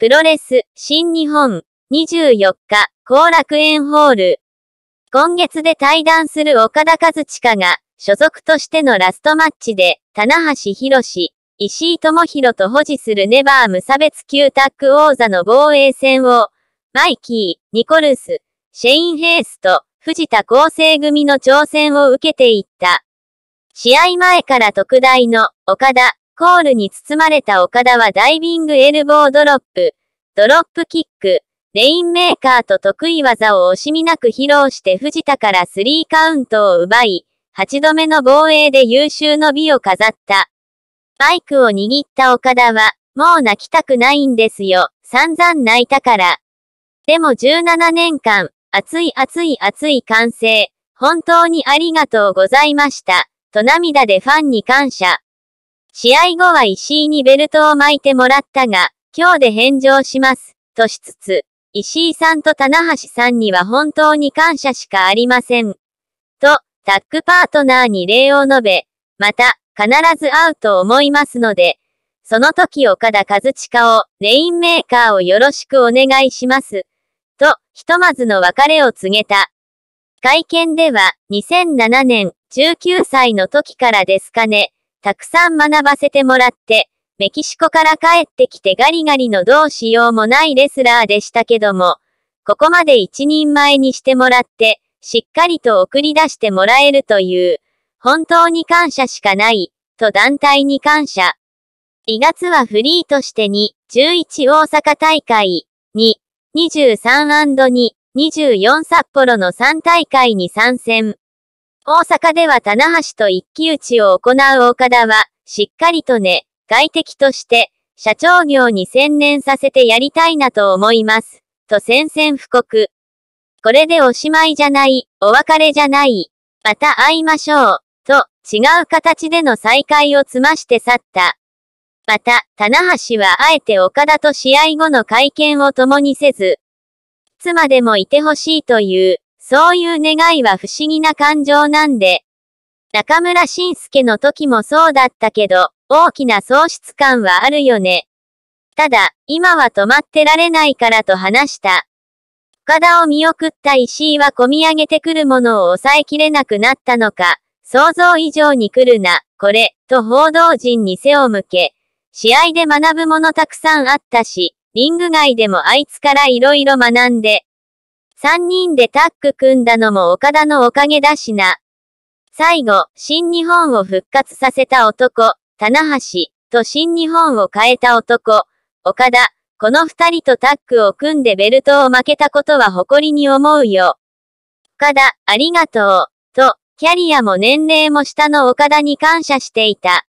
プロレス、新日本、24日、後楽園ホール。今月で対談する岡田和親が、所属としてのラストマッチで、棚橋博士、石井智弘と保持するネバー無差別級タッグ王座の防衛戦を、マイキー、ニコルス、シェイン・ヘイスと、藤田厚生組の挑戦を受けていった。試合前から特大の、岡田、コールに包まれた岡田はダイビングエルボードロップ、ドロップキック、レインメーカーと得意技を惜しみなく披露して藤田から3カウントを奪い、8度目の防衛で優秀の美を飾った。バイクを握った岡田は、もう泣きたくないんですよ。散々泣いたから。でも17年間、熱い熱い熱い歓声、本当にありがとうございました。と涙でファンに感謝。試合後は石井にベルトを巻いてもらったが、今日で返上します、としつつ、石井さんと棚橋さんには本当に感謝しかありません。と、タッグパートナーに礼を述べ、また、必ず会うと思いますので、その時岡田和親を、レインメーカーをよろしくお願いします。と、ひとまずの別れを告げた。会見では、2007年、19歳の時からですかね、たくさん学ばせてもらって、メキシコから帰ってきてガリガリのどうしようもないレスラーでしたけども、ここまで一人前にしてもらって、しっかりと送り出してもらえるという、本当に感謝しかない、と団体に感謝。2月はフリーとして2、11大阪大会、2、23&2、24札幌の3大会に参戦。大阪では棚橋と一騎打ちを行う岡田は、しっかりとね、外敵として、社長業に専念させてやりたいなと思います。と宣戦布告。これでおしまいじゃない、お別れじゃない、また会いましょう、と、違う形での再会を詰まして去った。また、棚橋はあえて岡田と試合後の会見を共にせず、いつまでもいてほしいという、そういう願いは不思議な感情なんで。中村晋介の時もそうだったけど、大きな喪失感はあるよね。ただ、今は止まってられないからと話した。岡田を見送った石井は込み上げてくるものを抑えきれなくなったのか、想像以上に来るな、これ、と報道陣に背を向け、試合で学ぶものたくさんあったし、リング外でもあいつから色々学んで、三人でタッグ組んだのも岡田のおかげだしな。最後、新日本を復活させた男、棚橋、と新日本を変えた男、岡田、この二人とタッグを組んでベルトを負けたことは誇りに思うよ。岡田、ありがとう、と、キャリアも年齢も下の岡田に感謝していた。